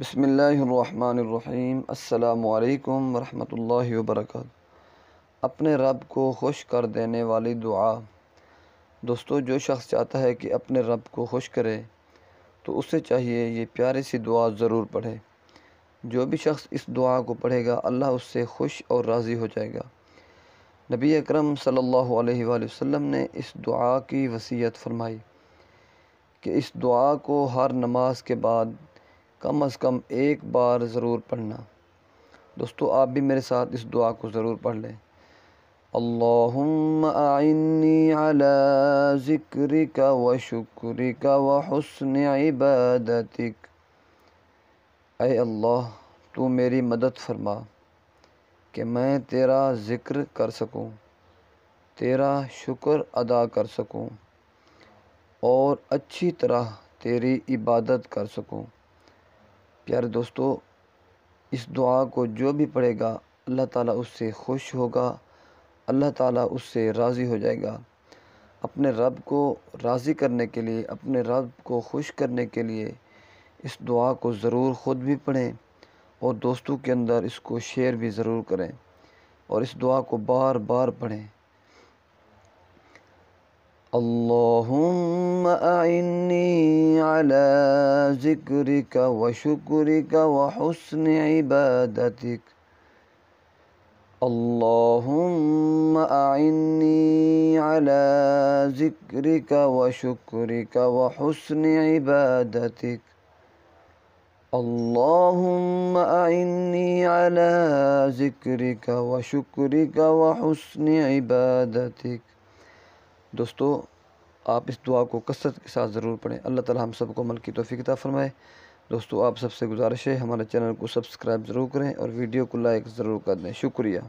بسم اللہ الرحمن الرحیم السلام علیکم ورحمۃ اللہ وبرکاتہ اپنے رب کو خوش کر دینے والی دعا دوستو جو شخص چاہتا ہے کہ اپنے رب کو خوش کرے تو اسے چاہیے یہ پیاری سی دعا ضرور پڑھے جو بھی شخص اس دعا کو پڑھے گا اللہ اس سے خوش اور راضی ہو جائے گا نبی اکرم صلی اللہ علیہ وآلہ وسلم نے اس دعا کی وصیت فرمائی کہ اس دعا کو ہر نماز کے بعد کم از کم ایک بار ضرور پڑھنا دوستو آپ بھی میرے ساتھ اس دعا کو ضرور پڑھ لیں اللہم اعنی علی ذکرک و شکرک و حسن عبادتک اے اللہ تو میری مدد فرما کہ میں تیرا ذکر کر سکوں تیرا شکر ادا کر سکوں اور اچھی طرح تیری عبادت کر سکوں پیارے دوستو اس دعا کو جو بھی پڑھے گا اللہ تعالیٰ اس سے خوش ہوگا اللہ تعالیٰ اس سے راضی ہو جائے گا اپنے رب کو راضی کرنے کے لیے اپنے رب کو خوش کرنے کے لیے اس دعا کو ضرور خود بھی پڑھیں اور دوستوں کے اندر اس کو شیئر بھی ضرور کریں اور اس دعا کو بار بار پڑھیں اللهم أعني على ذكرك وشكرك وحسن عبادتك اللهم أعني على ذكرك وشكرك وحسن عبادتك اللهم أعني على ذكرك وشكرك وحسن عبادتك دوستو آپ اس دعا کو کثرت کے ساتھ ضرور پڑھیں اللہ تعالی ہم سب کو عمل کی عطا فرمائے دوستو آپ سب سے گزارش ہے ہمارے چینل کو سبسکرائب ضرور کریں اور ویڈیو کو لائک ضرور کر دیں شکریہ